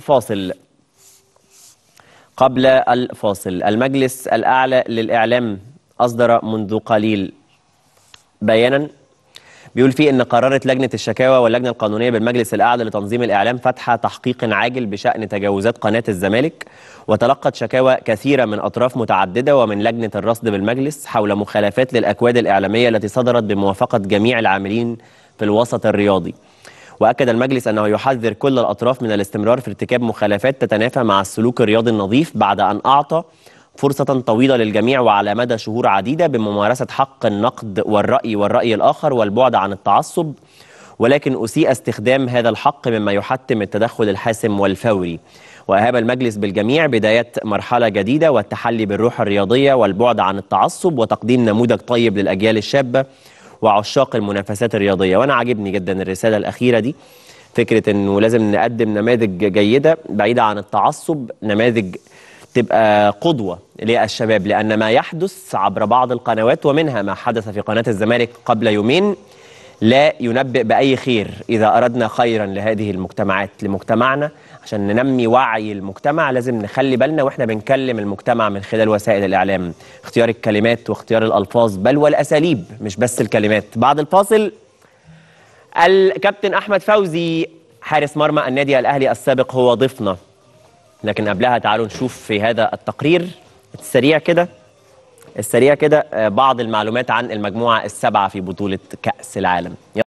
الفاصل قبل الفاصل المجلس الأعلى للإعلام أصدر منذ قليل بيانا بيقول فيه ان قررت لجنه الشكاوى واللجنه القانونيه بالمجلس الاعلى لتنظيم الاعلام فتح تحقيق عاجل بشان تجاوزات قناه الزمالك وتلقت شكاوى كثيره من اطراف متعدده ومن لجنه الرصد بالمجلس حول مخالفات للاكواد الاعلاميه التي صدرت بموافقه جميع العاملين في الوسط الرياضي وأكد المجلس أنه يحذر كل الأطراف من الاستمرار في ارتكاب مخالفات تتنافى مع السلوك الرياضي النظيف بعد أن أعطى فرصة طويلة للجميع وعلى مدى شهور عديدة بممارسة حق النقد والرأي والرأي الآخر والبعد عن التعصب ولكن أسيء استخدام هذا الحق مما يحتم التدخل الحاسم والفوري وأهاب المجلس بالجميع بداية مرحلة جديدة والتحلي بالروح الرياضية والبعد عن التعصب وتقديم نموذج طيب للأجيال الشابة وعشاق المنافسات الرياضيه وانا عاجبني جدا الرساله الاخيره دي فكره انه لازم نقدم نماذج جيده بعيده عن التعصب نماذج تبقى قدوه للشباب لان ما يحدث عبر بعض القنوات ومنها ما حدث في قناه الزمالك قبل يومين لا ينبئ بأي خير إذا أردنا خيرا لهذه المجتمعات لمجتمعنا عشان ننمي وعي المجتمع لازم نخلي بالنا وإحنا بنكلم المجتمع من خلال وسائل الإعلام اختيار الكلمات واختيار الألفاظ بل والأساليب مش بس الكلمات بعد الفاصل الكابتن أحمد فوزي حارس مرمى النادي الأهلي السابق هو ضيفنا لكن قبلها تعالوا نشوف في هذا التقرير السريع كده السريع كده آه، بعض المعلومات عن المجموعة السبعة في بطولة كأس العالم